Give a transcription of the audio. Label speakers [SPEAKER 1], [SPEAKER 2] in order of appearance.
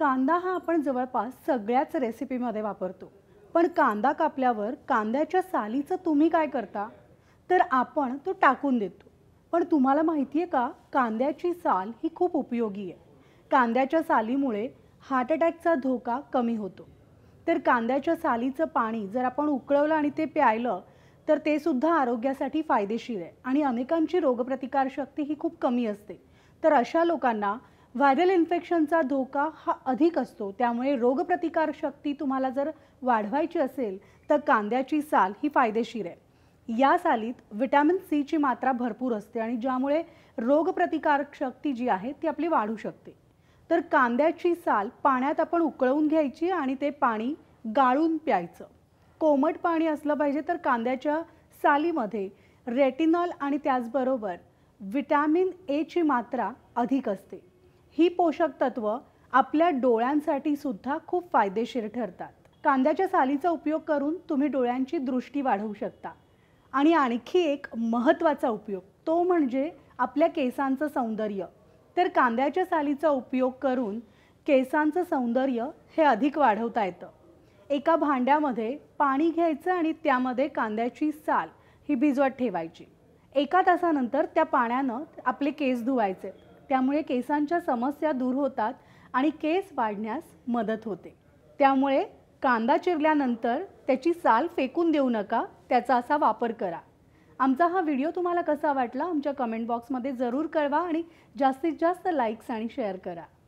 [SPEAKER 1] कांदा हा आपण जवळपास सगळ्याच रेसिपीमध्ये वापरतो पण कांदा कापल्यावर कांद्याच्या सालीचं तुम्ही काय करता तर आपण तो टाकून देतो पण तुम्हाला माहिती आहे का कांद्याची साल ही खूप उपयोगी आहे कांद्याच्या सालीमुळे हार्ट अटॅकचा धोका कमी होतो तर कांद्याच्या सालीचं पाणी जर आपण उकळवलं आणि ते प्यायलं तर ते सुद्धा आरोग्यासाठी फायदेशीर आहे आणि अनेकांची रोगप्रतिकारशक्ती ही खूप कमी असते तर अशा लोकांना व्हायरल इन्फेक्शनचा धोका हा अधिक असतो त्यामुळे रोगप्रतिकारशक्ती तुम्हाला जर वाढवायची असेल तर कांद्याची साल ही फायदेशीर आहे या सालीत विटॅमिन सीची मात्रा भरपूर असते आणि ज्यामुळे रोगप्रतिकारशक्ती जी आहे ती आपली वाढू शकते तर कांद्याची साल पाण्यात आपण उकळवून घ्यायची आणि ते पाणी गाळून प्यायचं कोमट पाणी असलं पाहिजे तर कांद्याच्या सालीमध्ये रेटिनॉल आणि त्याचबरोबर विटॅमिन एची मात्रा अधिक असते ही पोषक तत्व आपल्या डोळ्यांसाठी सुद्धा खूप फायदेशीर ठरतात कांद्याच्या सालीचा उपयोग करून तुम्ही डोळ्यांची दृष्टी वाढवू शकता आणि आणखी एक महत्त्वाचा उपयोग तो म्हणजे आपल्या केसांचं सौंदर्य तर कांद्याच्या सालीचा उपयोग करून केसांचं सौंदर्य हे अधिक वाढवता येतं एका भांड्यामध्ये पाणी घ्यायचं आणि त्यामध्ये कांद्याची साल ही भिजवत ठेवायची एका तासानंतर त्या पाण्यानं आपले केस धुवायचे त्यामुळे केसांच्या समस्या दूर होतात आणि केस वाढण्यास मदत होते त्यामुळे कांदा चिरल्यानंतर त्याची साल फेकून देऊ नका त्याचा असा वापर करा आमचा हा व्हिडिओ तुम्हाला कसा वाटला आमच्या कमेंट बॉक्समध्ये जरूर कळवा आणि जास्तीत जास्त लाईक्स आणि शेअर करा